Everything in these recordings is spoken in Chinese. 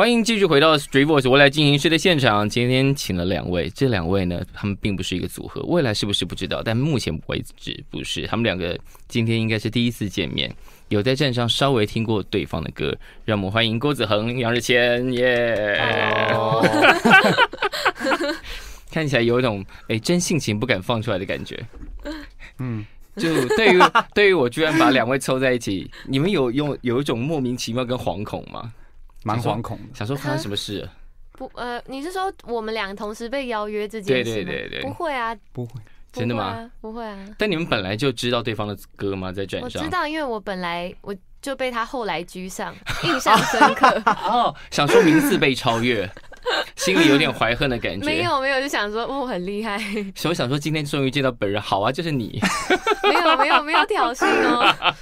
欢迎继续回到《s t r e e t v i c s 未来进行式》的现场。今天请了两位，这两位呢，他们并不是一个组合。未来是不是不知道？但目前为止不是。他们两个今天应该是第一次见面，有在站上稍微听过对方的歌。让我们欢迎郭子恒、杨日谦，耶！看起来有一种哎，真性情不敢放出来的感觉。嗯，就对于对于我，居然把两位凑在一起，你们有有有一种莫名其妙跟惶恐吗？蛮惶恐的，想说发生什么事？不，呃，你是说我们俩同时被邀约这件事？对对对对，不会啊，不会，真的吗？不会啊。但你们本来就知道对方的歌吗？在转我知道，因为我本来我就被他后来居上，印象深刻 哦。想说名字被超越，心里有点怀恨的感觉。没有没有，就想说哦，很厉害。所以想说今天终于见到本人，好啊，就是你。没有没有没有挑衅哦，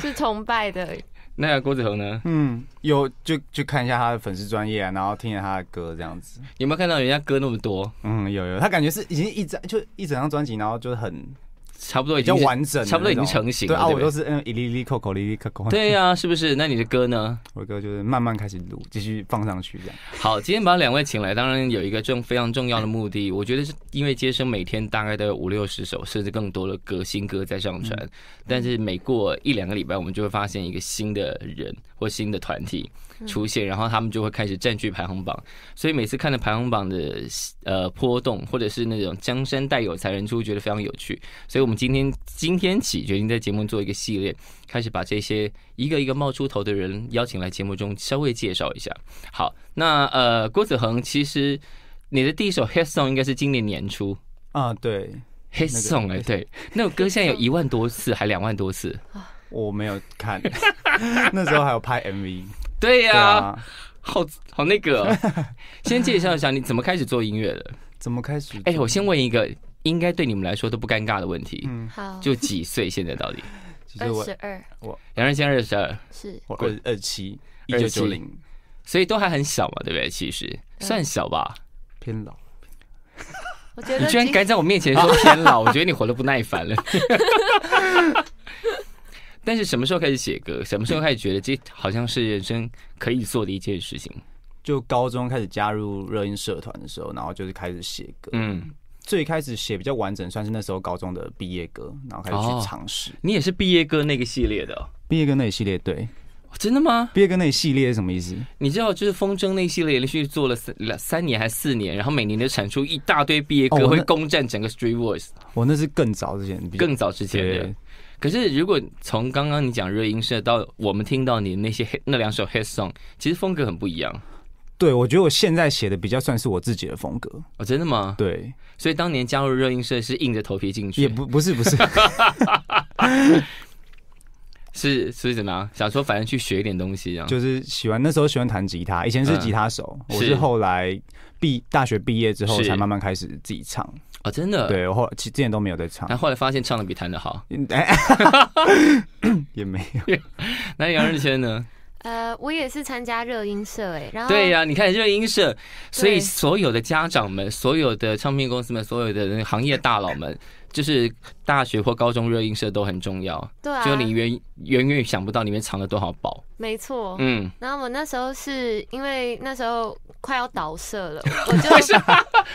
是崇拜的。那个郭子恒呢？嗯，有就去看一下他的粉丝专业，然后听一下他的歌，这样子有没有看到人家歌那么多？嗯，有有，他感觉是已经一张就一整张专辑，然后就是很。差不多已经完整，差不多已经成型了。对，我都是嗯，一粒粒扣扣，粒粒扣扣。对呀，是不是？那你的歌呢？我的歌就是慢慢开始录，继续放上去。好，今天把两位请来，当然有一个重非常重要的目的，我觉得是因为接生每天大概都有五六十首甚至更多的歌新歌在上传，但是每过一两个礼拜，我们就会发现一个新的人。或新的团体出现，然后他们就会开始占据排行榜。所以每次看的排行榜的呃波动，或者是那种江山代有才人出，觉得非常有趣。所以我们今天今天起决定在节目做一个系列，开始把这些一个一个冒出头的人邀请来节目中稍微介绍一下。好，那呃，郭子恒，其实你的第一首 hit song 应该是今年年初啊，对 hit song 哎，对那首歌现在有一万多次，还两万多次啊。我没有看，那时候还有拍 MV。对呀，好好那个。先介绍一下，你怎么开始做音乐的？怎么开始？哎，我先问一个应该对你们来说都不尴尬的问题。嗯，好。就几岁？现在到底？二十二。我梁人，先二十二。是。我二二七，一九九零，所以都还很小嘛，对不对？其实算小吧，偏老。我觉得。你居然敢在我面前说偏老，我觉得你活得不耐烦了。但是什么时候开始写歌？什么时候开始觉得这好像是人生可以做的一件事情？就高中开始加入热音社团的时候，然后就是开始写歌。嗯，最开始写比较完整，算是那时候高中的毕业歌，然后开始去尝试。你也是毕业歌那个系列的，毕业歌那个系列，对，真的吗？毕业歌那个系列是什么意思？你知道，就是风筝那系列连续做了三三年还是四年，然后每年都产出一大堆毕业歌，会攻占整个 Street Voice。我那是更早之前，更早之前的。可是，如果从刚刚你讲热音社到我们听到你那些那两首 hit song，其实风格很不一样。对，我觉得我现在写的比较算是我自己的风格。哦，真的吗？对，所以当年加入热音社是硬着头皮进去，也不不是不是，是 是怎呢？想说反正去学点东西，这样就是喜欢那时候喜欢弹吉他，以前是吉他手，我是后来毕大学毕业之后才慢慢开始自己唱。啊，真的？对，后其之前都没有在唱，但后来发现唱的比弹的好。也没有。那杨日谦呢？呃，我也是参加热音社哎，然后对呀，你看热音社，所以所有的家长们、所有的唱片公司们、所有的行业大佬们，就是大学或高中热音社都很重要。对，就你远远远想不到里面藏了多少宝。没错。嗯。然后我那时候是因为那时候。快要倒社了，我就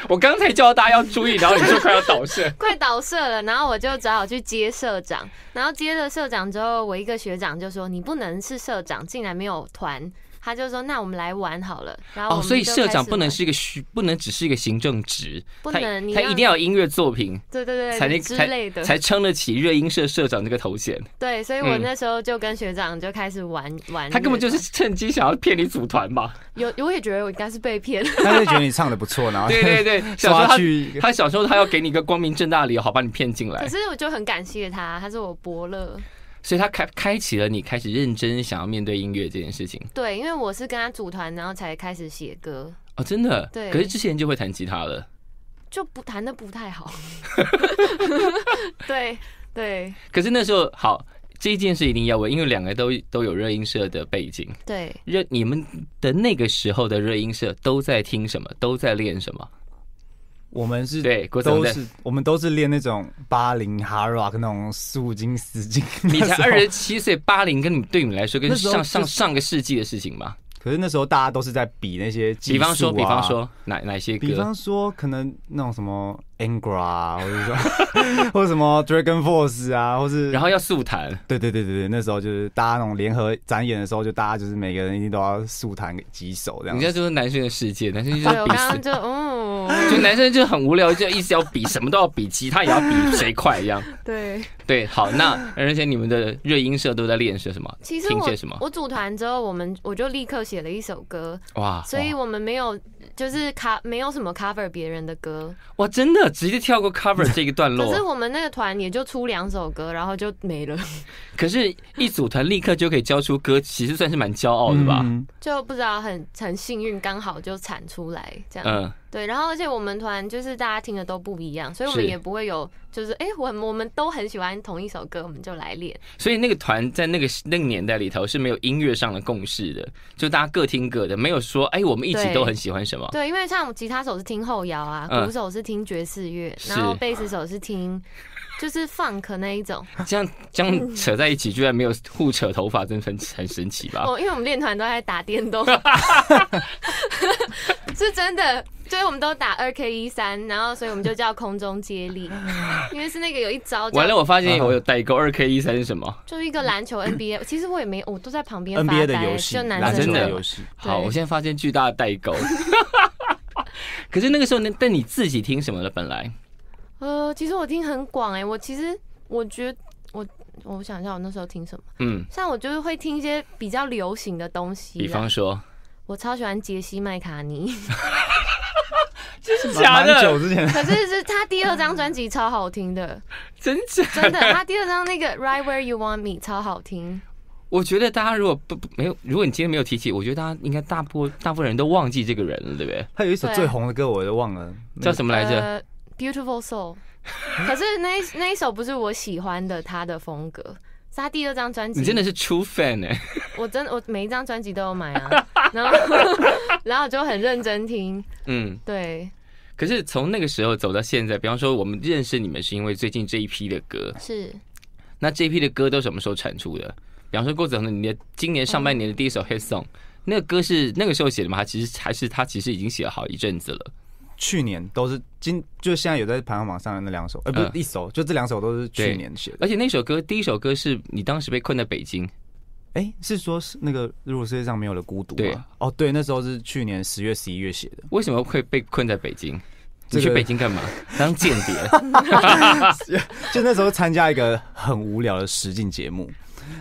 我刚才叫大家要注意，然后你就快要倒社，快倒社了，然后我就只好去接社长，然后接了社长之后，我一个学长就说你不能是社长，竟然没有团。他就说：“那我们来玩好了。”然后哦，所以社长不能是一个虚，不能只是一个行政职，他他一定要有音乐作品，对对对，才能之类的，才撑得起热音社社长这个头衔。对，所以我那时候就跟学长就开始玩玩。他根本就是趁机想要骗你组团吧？有，我也觉得我应该是被骗。他就觉得你唱的不错，然后对 对对，小时去他小时候他要给你一个光明正大的理由，好把你骗进来。可是我就很感谢他，他是我伯乐。所以他开开启了你开始认真想要面对音乐这件事情。对，因为我是跟他组团，然后才开始写歌。哦，真的。对。可是之前就会弹吉他了。就不弹的不太好。对对。可是那时候好，这一件事一定要问，因为两个都都有热音社的背景。对。热，你们的那个时候的热音社都在听什么？都在练什么？我们是对，都是我们都是练那种八零 hard rock 那种四五斤十你才二十七岁，八零跟你对你们来说，跟上上上个世纪的事情吧。可是那时候大家都是在比那些，比方说，比方说哪哪些，比方说可能那种什么。Angra，或者说，或者什么 Dragon Force 啊，或是，然后要速弹，对对对对对，那时候就是大家那种联合展演的时候，就大家就是每个人一定都要速弹几首这样。你看，就是男生的世界，男生就是比，就哦，就男生就很无聊，就一直要比，什么都要比，吉他也要比谁快一样。对对，好，那而且你们的乐音社都在练些什么？其实写什么？我组团之后，我们我就立刻写了一首歌，哇，所以我们没有。就是卡，没有什么 cover 别人的歌。哇，真的直接跳过 cover 这个段落。可是我们那个团也就出两首歌，然后就没了。可是，一组团立刻就可以交出歌，其实算是蛮骄傲的吧？就不知道很很幸运，刚好就产出来这样。嗯。对，然后而且我们团就是大家听的都不一样，所以我们也不会有就是哎，我我们都很喜欢同一首歌，我们就来练。所以那个团在那个那个年代里头是没有音乐上的共识的，就大家各听各的，没有说哎，我们一起都很喜欢什么。对，因为像吉他手是听后摇啊，鼓手是听爵士乐，然后贝斯手是听。就是 funk 那一种，这样这样扯在一起，居然没有互扯头发，真的很很神奇吧？哦，因为我们练团都在打电动，是真的，所以我们都打二 K 一三，然后所以我们就叫空中接力，因为是那个有一招。完了，我发现我有代沟，二 K 一三是什么？就是一个篮球 N B A，其实我也没，我都在旁边 N B A 的游戏，篮打。游戏。好，我现在发现巨大的代沟。可是那个时候，那但你自己听什么了？本来。呃，其实我听很广哎，我其实我觉得我我想一下，我那时候听什么？嗯，像我就是会听一些比较流行的东西，比方说，我超喜欢杰西麦卡尼，是 假的，久之前。可是是他第二张专辑超好听的，真的真的。他第二张那个 Right Where You Want Me 超好听。我觉得大家如果不没有，如果你今天没有提起，我觉得大家应该大部分大部分人都忘记这个人了，对不对？他有一首最红的歌，我都忘了叫什么来着。Beautiful Soul，可是那那一首不是我喜欢的，他的风格是他第二张专辑。你真的是 True Fan 哎！我真我每一张专辑都有买啊，然后 然后就很认真听。嗯，对。可是从那个时候走到现在，比方说我们认识你们是因为最近这一批的歌。是。那这一批的歌都什么时候产出的？比方说郭子恒的今年上半年的第一首 Hit Song，那个歌是那个时候写的吗？其实还是他其实已经写了好一阵子了。去年都是今，就现在有在排行榜上的那两首，呃，不是一首，就这两首都是去年写的。而且那首歌，第一首歌是你当时被困在北京，哎，是说是那个如果世界上没有了孤独，对，哦，对，那时候是去年十月十一月写的。为什么会被困在北京？你去北京干嘛？当间谍？就那时候参加一个很无聊的实境节目。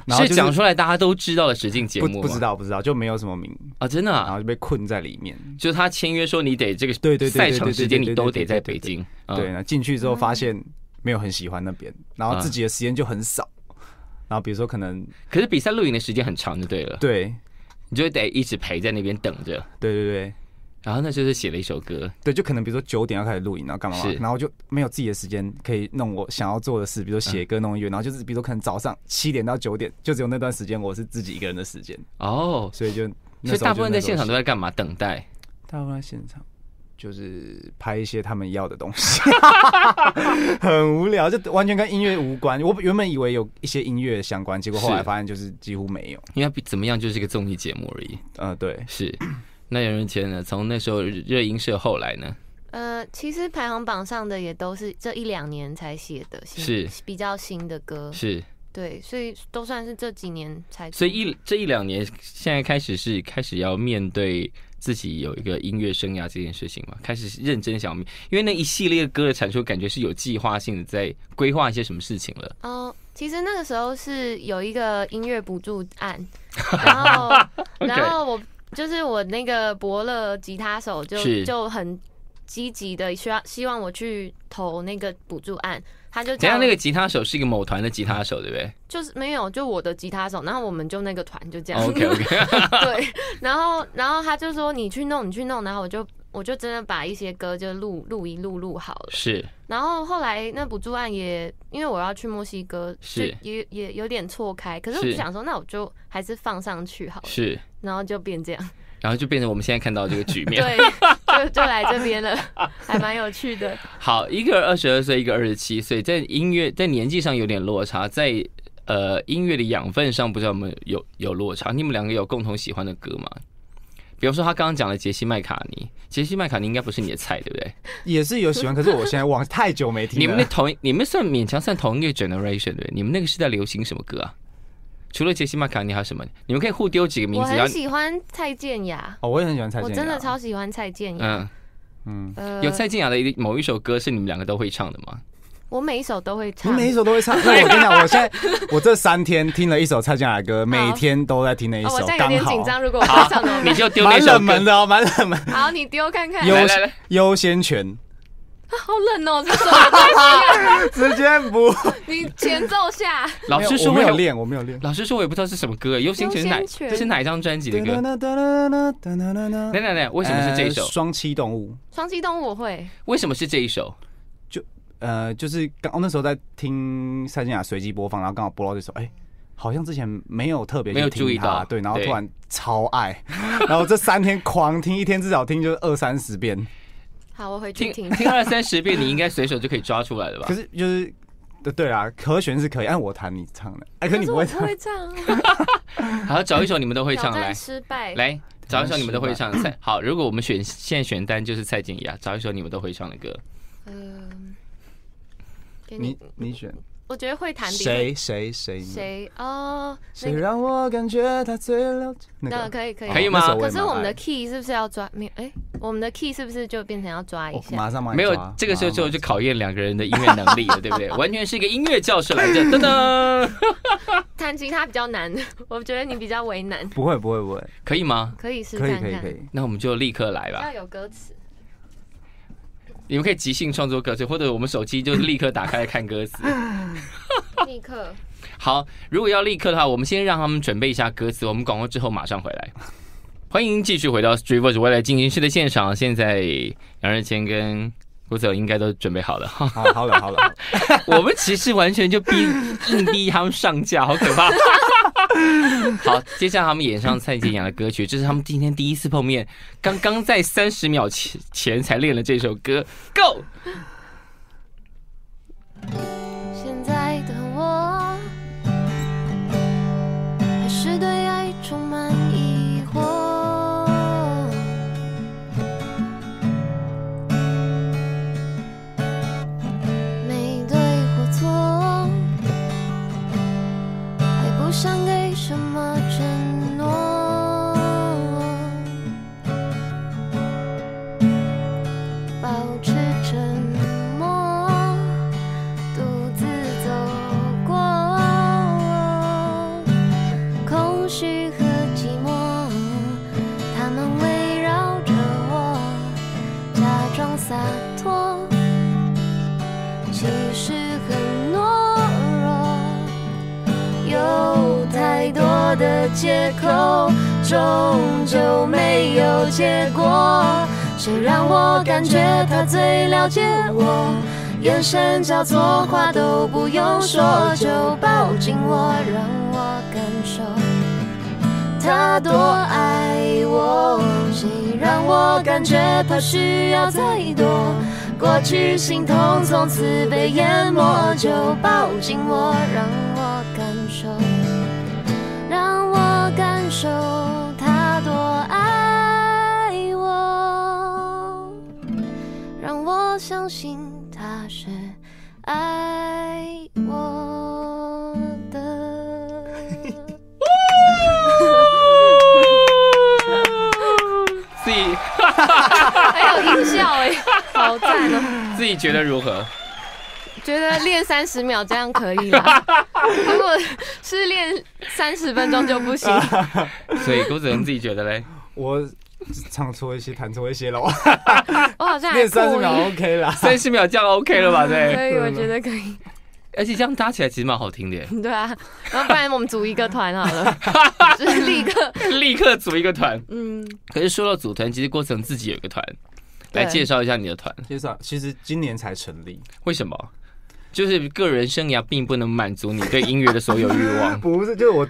然是讲出来大家都知道的实境节目，不知道不知道，就没有什么名啊，真的。然后就被困在里面，就他签约说你得这个对对赛程时间你都得在北京，对那进去之后发现没有很喜欢那边，然后自己的时间就很少。然后比如说可能，可是比赛露营的时间很长就对了，对，你就得一直陪在那边等着，对对对。然后那就是写了一首歌，对，就可能比如说九点要开始录影，然后干嘛嘛，然后就没有自己的时间可以弄我想要做的事，比如说写歌弄音乐，然后就是比如说可能早上七点到九点，就只有那段时间我是自己一个人的时间哦，所以就所以大部分在现场都在干嘛？等待，大部分在现场就是拍一些他们要的东西，很无聊，就完全跟音乐无关。我原本以为有一些音乐相关，结果后来发现就是几乎没有，因为怎么样，就是一个综艺节目而已。嗯，对，是。那有人觉得呢？从那时候热音社后来呢？呃，其实排行榜上的也都是这一两年才写的，是比较新的歌。是对，所以都算是这几年才。所以一这一两年，现在开始是开始要面对自己有一个音乐生涯这件事情嘛，开始认真想，因为那一系列歌的产出，感觉是有计划性的，在规划一些什么事情了。哦，其实那个时候是有一个音乐补助案，然后，然后我。就是我那个伯乐吉他手就就很积极的需要希望我去投那个补助案，他就怎样那个吉他手是一个某团的吉他手对不对？就是没有，就我的吉他手，然后我们就那个团就这样。OK OK。对，然后然后他就说你去弄你去弄，然后我就我就真的把一些歌就录录一录录好了。是。然后后来那补助案也因为我要去墨西哥，是也也有点错开，可是我想说那我就还是放上去好了。是。然后就变这样，然后就变成我们现在看到这个局面。对，就就来这边了，还蛮有趣的。好，一个二十二岁，一个二十七岁，在音乐在年纪上有点落差，在呃音乐的养分上不知道有没有有落差。你们两个有共同喜欢的歌吗？比如说他刚刚讲了杰西麦卡尼，杰西麦卡尼应该不是你的菜，对不对？也是有喜欢，可是我现在网太久没听。你们那同你们算勉强算同一个 generation 对？你们那个是在流行什么歌啊？除了杰西马卡，你还有什么？你们可以互丢几个名字。我很喜欢蔡健雅。哦，我也很喜欢蔡健雅。我真的超喜欢蔡健雅。嗯嗯，有蔡健雅的一某一首歌是你们两个都会唱的吗？我每一首都会唱，每一首都会唱。那 我跟你讲，我现在我这三天听了一首蔡健雅的歌，每天都在听那一首。刚好。有紧张，如果我唱，你就丢蛮冷门的哦，蛮冷门。好，你丢看看。优优先权。好冷哦！这什么啊？直接不，你前奏下。老师说我没有练，我没有练。老师说，我也不知道是什么歌，忧心成哪？这是哪一张专辑的歌？等等等，为什么是这一首《双栖动物》？双栖动物我会。为什么是这一首？就呃，就是刚那时候在听赛金雅随机播放，然后刚好播到这首，哎，好像之前没有特别没有注意到，对，然后突然超爱，然后这三天狂听，一天至少听就是二三十遍。好，我回去听听二三十遍，你应该随手就可以抓出来了吧？可是就是，对对啊，和弦是可以按我弹你唱的，哎，可你不会唱。哈哈 好，找一首你们都会唱来，失败来找一首你们都会唱的。好，如果我们选现在选单就是蔡健雅，找一首你们都会唱的歌。嗯，你你选。我觉得会弹的。谁谁谁谁哦。谁让我感觉他最了解？那可以可以可以吗？可是我们的 key 是不是要抓？没有哎，我们的 key 是不是就变成要抓一下？马上马上没有。这个时候就就考验两个人的音乐能力了，对不对？完全是一个音乐教室来着。噔噔。弹琴他比较难，我觉得你比较为难。不会不会不会，可以吗？可以试，可以可以可以。那我们就立刻来吧。要有歌词。你们可以即兴创作歌词，或者我们手机就立刻打开来看歌词。立刻。好，如果要立刻的话，我们先让他们准备一下歌词。我们广告之后马上回来。欢迎继续回到《Strivers 未来进行式》的现场。现在杨日谦跟郭子应该都准备好了。好，好了，好了。我们其实完全就逼硬逼他们上架，好可怕。好，接下来他们演唱蔡健雅的歌曲，这是他们今天第一次碰面，刚刚在三十秒前才练了这首歌，Go。借口终究没有结果，谁让我感觉他最了解我？眼神交错，话都不用说就抱紧我，让我感受他多爱我。谁让我感觉他需要再多，过去心痛从此被淹没，就抱紧我，让我感受。相信他是爱我的。自己，还有音效哎，好赞哦！自己觉得如何？觉得练三十秒这样可以，如果是练三十分钟就不行。所以郭子能自己觉得嘞。我。唱错一些，弹错一些喽。我好像练三十秒 OK 了，三十秒这样 OK 了吧？对，可以，我觉得可以。而且这样搭起来其实蛮好听的。对啊，然后不然我们组一个团好了，就是立刻立刻组一个团。嗯，可是说到组团，其实过程自己有一个团，来介绍一下你的团。介绍，其实今年才成立。为什么？就是个人生涯并不能满足你对音乐的所有欲望。不是，就是我，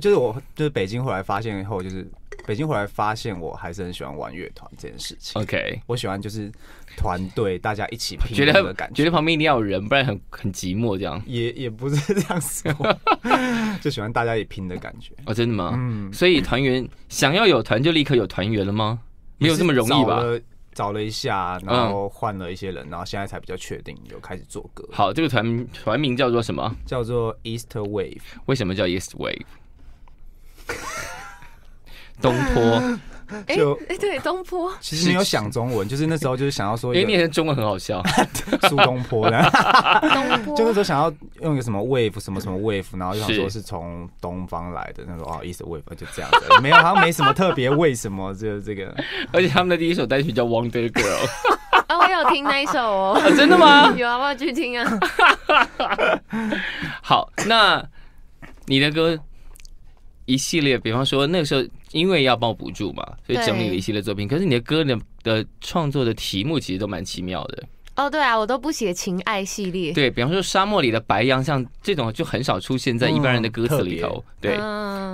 就是我，就是北京。后来发现以后，就是。北京回来发现，我还是很喜欢玩乐团这件事情。OK，我喜欢就是团队大家一起拼的感觉，觉得旁边一定要有人，不然很很寂寞这样。也也不是这样说，就喜欢大家一起拼的感觉。哦，真的吗？嗯。所以团员想要有团，就立刻有团员了吗？没有这么容易吧？找了一下，然后换了一些人，然后现在才比较确定，有开始做歌。好，这个团团名叫做什么？叫做 East Wave。为什么叫 East Wave？东坡，就哎对，东坡。其实你有想中文，就是那时候就是想要说，哎、为你的中文很好笑，苏东坡的。东坡。就是候想要用一个什么 wave 什么什么 wave，然后就想说是从东方来的那种哦，意思 wave 就这样子，没有好像没什么特别为什么就这个。而且他们的第一首单曲叫 Wonder Girl。啊，我有听那一首哦。真的吗？有啊，我要去听啊。好，那你的歌一系列，比方说那个时候。因为要报补助嘛，所以整理了一系列作品。可是你的歌的的创作的题目其实都蛮奇妙的。哦，对啊，我都不写情爱系列。对比方说，沙漠里的白羊，像这种就很少出现在一般人的歌词里头。对，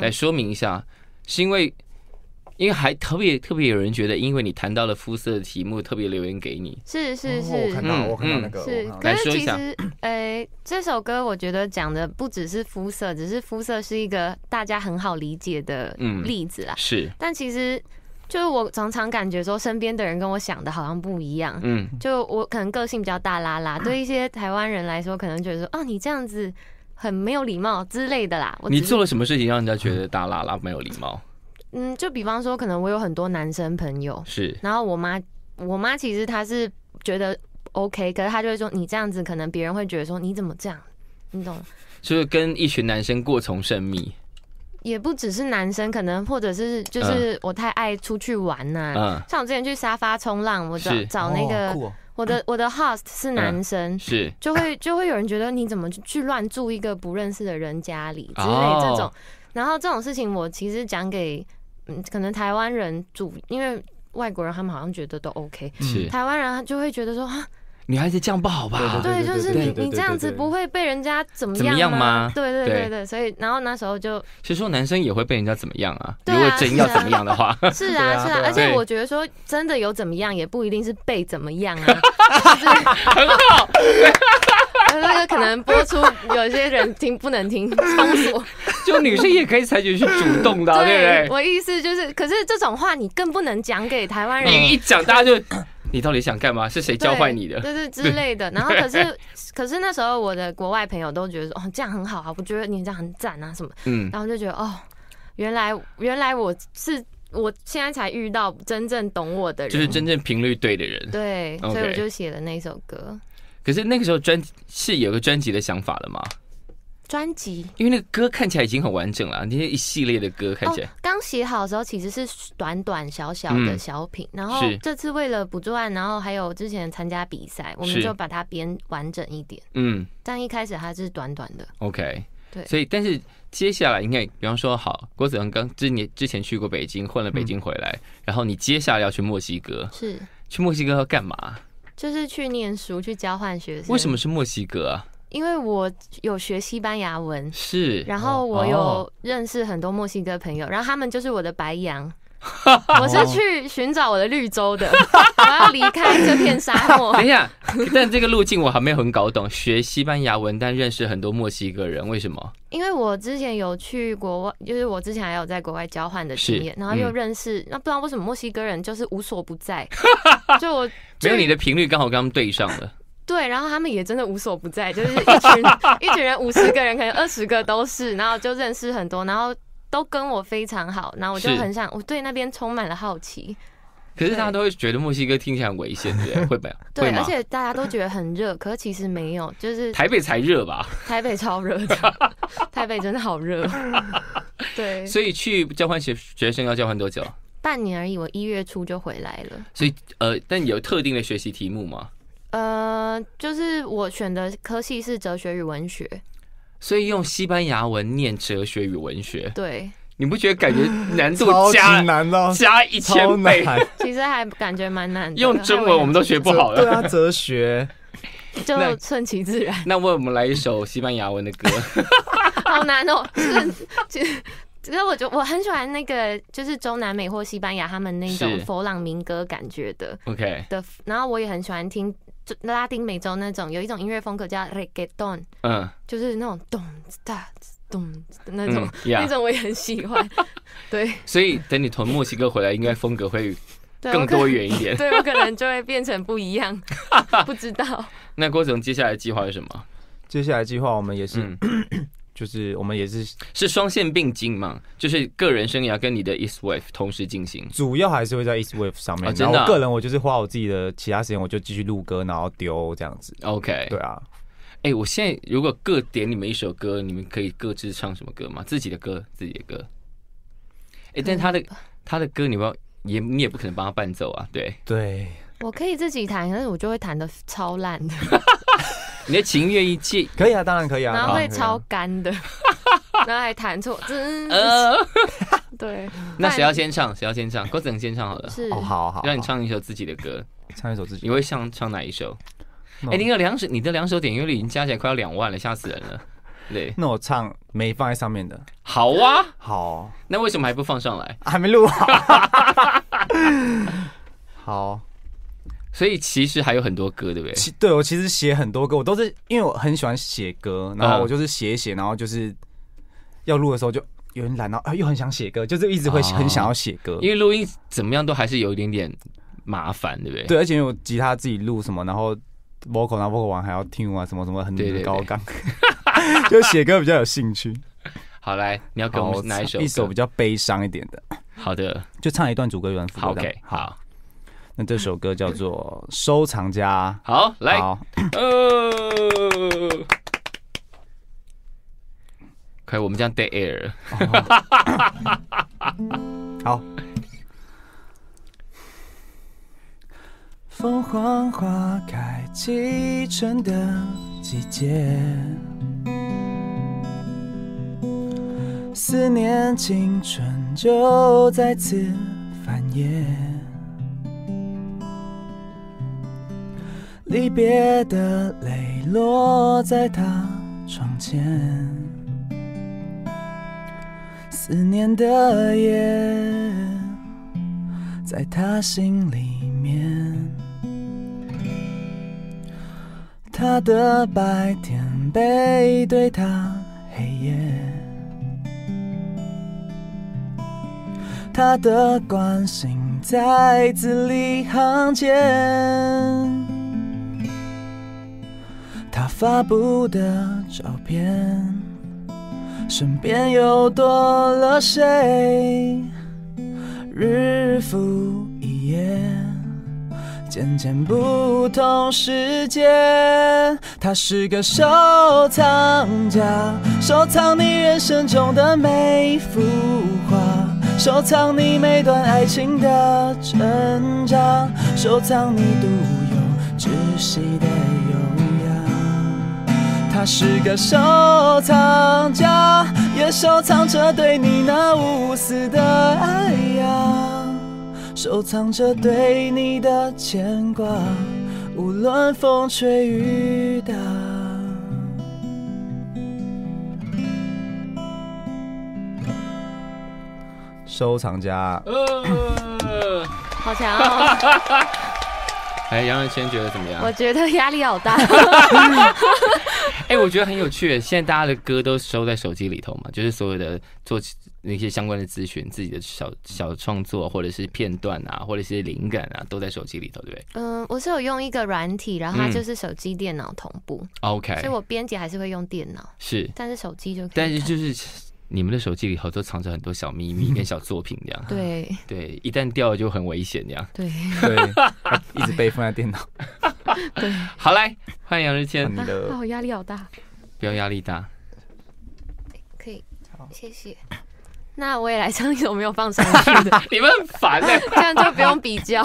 来说明一下，是因为。因为还特别特别有人觉得，因为你谈到了肤色的题目，特别留言给你。是是是，我看到我看到那个。是，可是其实，哎，这首歌我觉得讲的不只是肤色，只是肤色是一个大家很好理解的例子啦。是。但其实就是我常常感觉说，身边的人跟我想的好像不一样。嗯。就我可能个性比较大啦啦，对一些台湾人来说，可能觉得说，哦，你这样子很没有礼貌之类的啦。你做了什么事情让人家觉得大啦啦没有礼貌？嗯，就比方说，可能我有很多男生朋友，是。然后我妈，我妈其实她是觉得 OK，可是她就会说，你这样子可能别人会觉得说你怎么这样，你懂？就是跟一群男生过从甚密。也不只是男生，可能或者是就是我太爱出去玩呐。嗯。像我之前去沙发冲浪，我找找那个我的我的 host 是男生，是，就会就会有人觉得你怎么去乱住一个不认识的人家里之类这种。然后这种事情我其实讲给。嗯，可能台湾人住，因为外国人他们好像觉得都 OK，台湾人就会觉得说啊，女孩子这样不好吧？对，就是你你这样子不会被人家怎么样吗？对对对对，所以然后那时候就，其实说男生也会被人家怎么样啊？如果真要怎么样的话，是啊是，啊而且我觉得说真的有怎么样，也不一定是被怎么样啊，很好。那个可能播出，有些人听不能听，仓鼠。就女生也可以采取去主动的，对不对？我意思就是，可是这种话你更不能讲给台湾人。你一讲，大家就 你到底想干嘛？是谁教坏你的？就是之类的。然后可是可是那时候我的国外朋友都觉得说，哦，这样很好啊，我觉得你这样很赞啊什么。嗯。然后就觉得哦，原来原来我是我现在才遇到真正懂我的人，就是真正频率对的人。对，所以我就写了那首歌。可是那个时候，专是有个专辑的想法了吗？专辑，因为那个歌看起来已经很完整了，那些一系列的歌看起来。刚写好的时候其实是短短小小的小品，然后这次为了补作案，然后还有之前参加比赛，我们就把它编完整一点。嗯，但一开始它就是短短的。OK，对，所以但是接下来应该，比方说，好，郭子恒刚之你之前去过北京，混了北京回来，然后你接下来要去墨西哥，是去墨西哥要干嘛？就是去念书，去交换学生。为什么是墨西哥啊？因为我有学西班牙文，是，然后我有认识很多墨西哥朋友，然后他们就是我的白羊。我是去寻找我的绿洲的，我要离开这片沙漠。等一下，但这个路径我还没有很搞懂。学西班牙文，但认识很多墨西哥人，为什么？因为我之前有去国外，就是我之前还有在国外交换的经验，然后又认识。那不知道为什么墨西哥人就是无所不在，就没有你的频率刚好跟他们对上了。对，然后他们也真的无所不在，就是一群一群人五十个人可能二十个都是，然后就认识很多，然后。都跟我非常好，然后我就很想，我对那边充满了好奇。可是大家都会觉得墨西哥听起来很危险，对，会不？对，而且大家都觉得很热，可是其实没有，就是台北才热吧？台北超热，台北真的好热。对，所以去交换学学生要交换多久？半年而已，我一月初就回来了。所以呃，但有特定的学习题目吗？呃，就是我选的科系是哲学与文学。所以用西班牙文念哲学与文学，对，你不觉得感觉难度 加难吗？加一千倍，其实还感觉蛮难。用中文我们都学不好了。对啊，哲学，就顺其自然。那为我们来一首西班牙文的歌，好难哦。其实，其实我觉我很喜欢那个，就是中南美或西班牙他们那种佛朗明哥感觉的。OK，的，然后我也很喜欢听。就拉丁美洲那种有一种音乐风格叫 reggaeton，嗯，就是那种咚哒咚那种，那种我也很喜欢，对。所以等你从墨西哥回来，应该风格会更多元一点，对我可能就会变成不一样，不知道。那郭总接下来计划是什么？接下来计划我们也是。就是我们也是是双线并进嘛，就是个人生涯跟你的 East Wave 同时进行，主要还是会在 East Wave 上面。真的，个人我就是花我自己的其他时间，我就继续录歌，然后丢这样子。OK，对啊，哎，我现在如果各点你们一首歌，你们可以各自唱什么歌吗？自己的歌，自己的歌。哎，但他的他的歌，你不要也你也不可能帮他伴奏啊。对，对我可以自己弹，但是我就会弹的超烂。你的情愿一记可以啊，当然可以啊。然后会超干的，然后还弹错，真呃，对。那谁要先唱？谁要先唱？郭子恒先唱好了。是哦，好好。让你唱一首自己的歌，唱一首自己。你会唱唱哪一首？哎，你的两首，你的两首点阅率已经加起来快要两万了，吓死人了。对，那我唱没放在上面的。好啊，好。那为什么还不放上来？还没录好。好。所以其实还有很多歌，对不对？其对，我其实写很多歌，我都是因为我很喜欢写歌，然后我就是写写，然后就是要录的时候，就有点懒，然后又很想写歌，就是一直会很想要写歌。因为录音怎么样都还是有一点点麻烦，对不对？对，而且有吉他自己录什么，然后 vocal 后 vocal 完还要听完什么什么，很 高高杠，就写歌比较有兴趣。好来，你要给我们哪一首，一首比较悲伤一点的。好的，就唱一段主歌原副歌。好。那这首歌叫做《收藏家》。好，来，哦，开我们这样 air。好。凤凰花开，季春的季节，思念青春就在此繁衍。离别的泪落在他窗前，思念的夜在他心里面。他的白天背对他黑夜，他的关心在字里行间。发布的照片，身边又多了谁？日复一夜，渐渐不同世界。他是个收藏家，收藏你人生中的每幅画，收藏你每段爱情的成长，收藏你独有窒息的。他是个收藏家，也收藏着对你那无私的爱呀，收藏着对你的牵挂，无论风吹雨打。收藏家，好强！哎，杨永轩觉得怎么样？我觉得压力好大。哎，我觉得很有趣。现在大家的歌都收在手机里头嘛，就是所有的做那些相关的咨询、自己的小小创作，或者是片段啊，或者是灵感啊，都在手机里头，对不对？嗯，我是有用一个软体，然后它就是手机电脑同步。OK，所以我编辑还是会用电脑。是，但是手机就可以。但是就是。你们的手机里好多藏着很多小秘密，跟小作品这样。对对，一旦掉了就很危险，这样。对对，一直被放在电脑。对，好嘞，欢迎杨日谦。哦，压力好大。不要压力大。可以，谢谢。那我也来唱一首没有放上去的。你们很烦哎，这样就不用比较。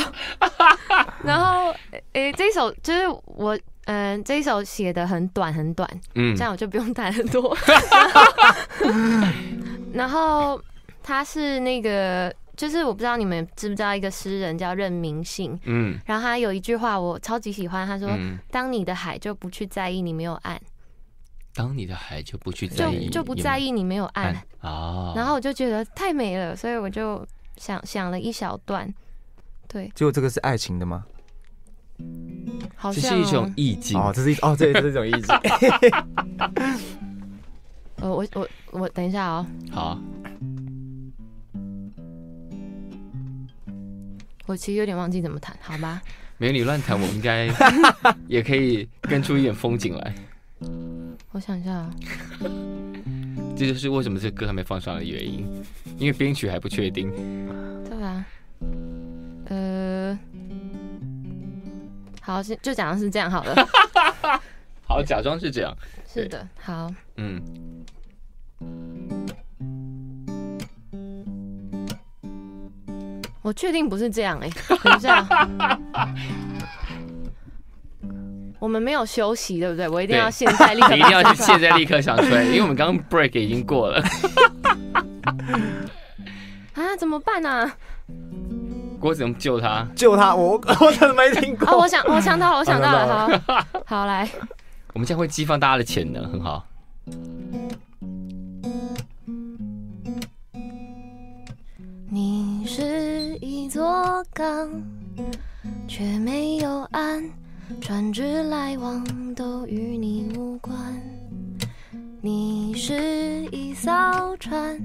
然后，诶，这首就是我。嗯，这一首写的很短很短，嗯，这样我就不用弹很多。然后他是那个，就是我不知道你们知不知道一个诗人叫任明信，嗯，然后他有一句话我超级喜欢，他说：“当你的海就不去在意你没有岸，当你的海就不去就就不在意你没有岸啊。”然后我就觉得太美了，所以我就想想了一小段。对，结果这个是爱情的吗？这是一种意境哦，这是一种哦，这也是一种意境。呃，我我我等一下啊，好，我其实有点忘记怎么弹，好吧？美女乱弹，我应该 也可以跟出一点风景来。我想一下，啊，这就是为什么这歌还没放上的原因，因为编曲还不确定。对啊。好，就假装是这样好了。好，假装是这样。是的，好。嗯，我确定不是这样哎。等一下，我们没有休息，对不对？我一定要现在立刻一定要现在立刻想出来，因为我们刚刚 break 已经过了。啊！怎么办呢？郭子龙救他，救他，我 我怎的没听过。我想，我想到了，我想到了 好，好来，我们将会激发大家的潜能，很好。你是一座港，却没有岸，船只来往都与你无关。你是一艘船，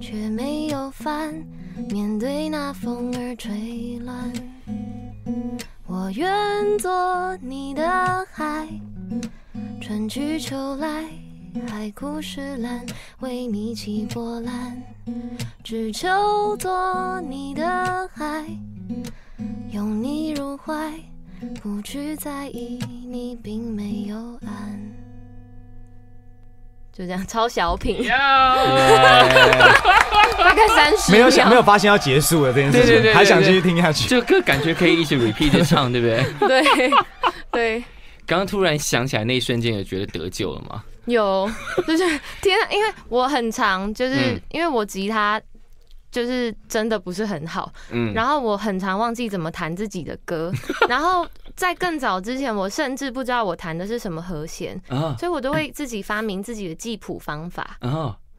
却没有帆。面对那风儿吹乱，我愿做你的海。春去秋来，海枯石烂，为你起波澜。只求做你的海，拥你入怀，不去在意你并没有岸。就这样超小品，大概三十，没有想没有发现要结束了这件事情，还想继续听下去。这歌感觉可以一直 repeat 的唱，对不对？对对。刚刚突然想起来那一瞬间，有觉得得救了吗？有，就是天，因为我很长，就是因为我吉他就是真的不是很好，嗯，然后我很常忘记怎么弹自己的歌，然后。在更早之前，我甚至不知道我弹的是什么和弦，所以我都会自己发明自己的记谱方法。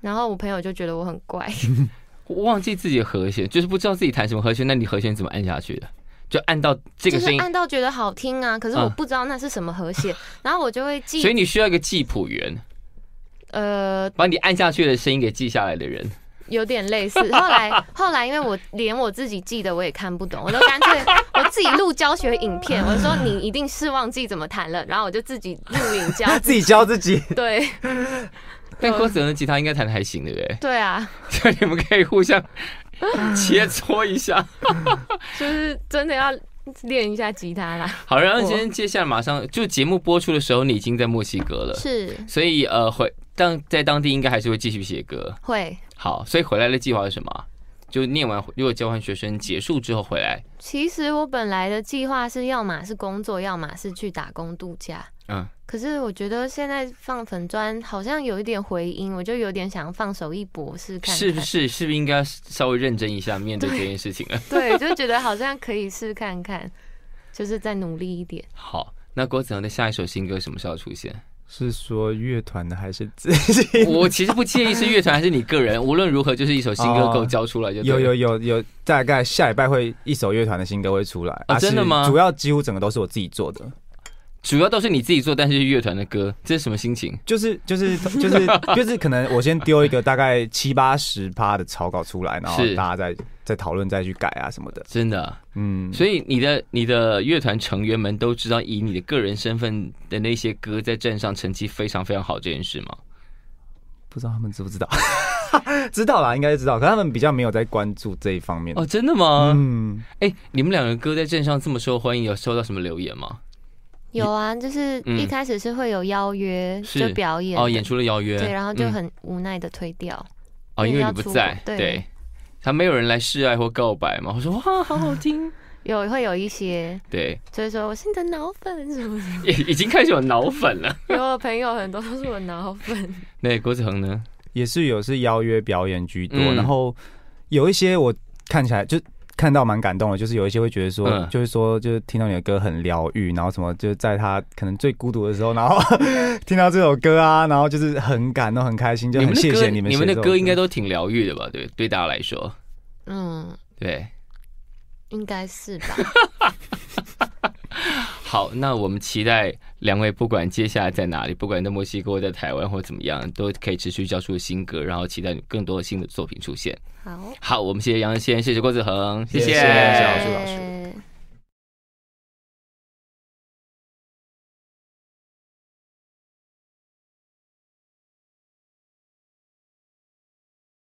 然后我朋友就觉得我很怪，忘记自己的和弦，就是不知道自己弹什么和弦。那你和弦怎么按下去的？就按到这个声音，按到觉得好听啊！可是我不知道那是什么和弦，然后我就会记。所以你需要一个记谱员，呃，把你按下去的声音给记下来的人。有点类似，后 来后来，因为我连我自己记得我也看不懂，我就干脆 我自己录教学影片。我说你一定是忘记怎么弹了，然后我就自己录影教自己 教自己。对，但郭子龙的吉他应该弹的还行的呗。对啊，所以你们可以互相切磋一下，就是真的要练一下吉他啦。好，然后今天接下来马上就节目播出的时候，你已经在墨西哥了，是，所以呃会当在当地应该还是会继续写歌，会。好，所以回来的计划是什么？就念完，如果交换学生结束之后回来。其实我本来的计划是，要么是工作，要么是去打工度假。嗯，可是我觉得现在放粉砖好像有一点回音，我就有点想放手一搏试看。是不是？是不是应该稍微认真一下面对这件事情了？对，就觉得好像可以试看看，就是再努力一点。好，那郭子恒的下一首新歌什么时候出现？是说乐团的还是？我其实不介意是乐团还是你个人。无论如何，就是一首新歌给我交出来就。有有有有，大概下礼拜会一首乐团的新歌会出来。啊？真的吗？主要几乎整个都是我自己做的。主要都是你自己做，但是乐团的歌，这是什么心情？就是就是就是就是，可能我先丢一个大概七八十趴的草稿出来，然后大家再再讨论再去改啊什么的。真的，嗯。所以你的你的乐团成员们都知道以你的个人身份的那些歌在镇上成绩非常非常好这件事吗？不知道他们知不知道？知道啦，应该知道，可他们比较没有在关注这一方面哦。真的吗？嗯。哎，你们两个歌在镇上这么受欢迎，有收到什么留言吗？有啊，就是一开始是会有邀约，就表演哦，演出了邀约，对，然后就很无奈的推掉，哦，因为你不在，对，他没有人来示爱或告白嘛，我说哇，好好听，有会有一些，对，所以说我是你的脑粉什么的，已已经开始有脑粉了，有朋友很多都是我脑粉，那郭子恒呢，也是有是邀约表演居多，然后有一些我看起来就。看到蛮感动的，就是有一些会觉得说，就是说，就是听到你的歌很疗愈，然后什么，就在他可能最孤独的时候，然后 听到这首歌啊，然后就是很感动、很开心，就很谢谢你们。你们的歌应该都挺疗愈的吧？对，对大家来说，嗯，对，应该是吧。好，那我们期待两位，不管接下来在哪里，不管在墨西哥、在台湾或怎么样，都可以持续交出新歌，然后期待更多新的作品出现。好，好，我们谢谢杨先谢谢郭子恒，谢谢，谢谢老师。